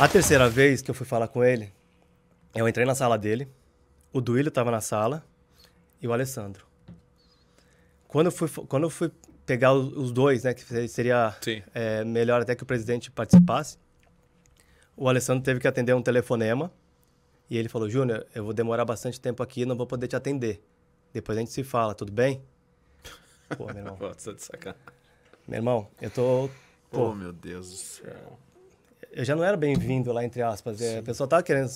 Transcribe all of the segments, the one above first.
A terceira vez que eu fui falar com ele, eu entrei na sala dele, o Duílio estava na sala e o Alessandro. Quando eu fui, quando eu fui pegar os dois, né, que seria é, melhor até que o presidente participasse, o Alessandro teve que atender um telefonema e ele falou: Júnior, eu vou demorar bastante tempo aqui, não vou poder te atender. Depois a gente se fala, tudo bem? Pô, meu irmão. de Meu irmão, eu tô. Pô, oh, meu Deus do céu eu já não era bem-vindo lá, entre aspas. É, Sim. a pessoa estava querendo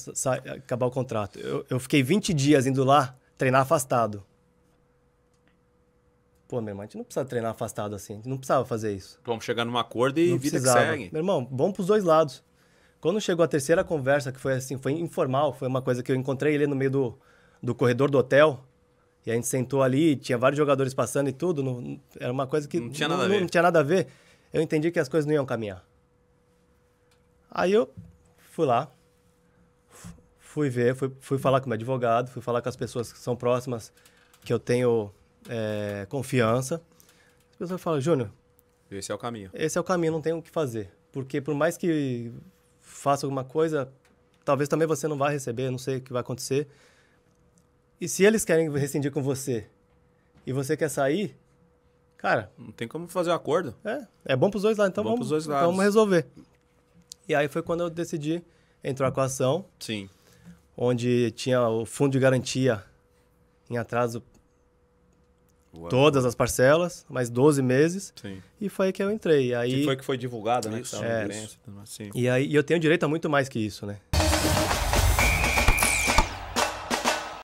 acabar o contrato. Eu, eu, fiquei 20 dias indo lá treinar afastado. Pô, meu irmão, a gente não precisava treinar afastado assim. A gente não precisava fazer isso. Vamos chegar num acordo e não vida precisava. que segue. Meu irmão, bom pros dois lados. Quando chegou a terceira conversa, que foi assim, foi informal, foi uma coisa que eu encontrei ele no meio do, do corredor do hotel. E a gente sentou ali, tinha vários jogadores passando e tudo. Não, era uma coisa que não tinha, não, não tinha nada a ver. Eu entendi que as coisas não iam caminhar. Aí eu fui lá, fui ver, fui, fui falar com meu advogado, fui falar com as pessoas que são próximas, que eu tenho é, confiança. As pessoas falam, Júnior... Esse é o caminho. Esse é o caminho, não tem o que fazer. Porque por mais que faça alguma coisa, talvez também você não vá receber, não sei o que vai acontecer. E se eles querem rescindir com você e você quer sair, cara... Não tem como fazer um acordo. É, é bom pros dois lados, então vamos, dois lados. Então vamos resolver. E aí foi quando eu decidi entrar com a ação. Sim. Onde tinha o fundo de garantia em atraso Uau. todas as parcelas, mais 12 meses. Sim. E foi aí que eu entrei. E aí... Que foi que foi divulgada, né? Isso, é, Sim. E aí e eu tenho direito a muito mais que isso, né?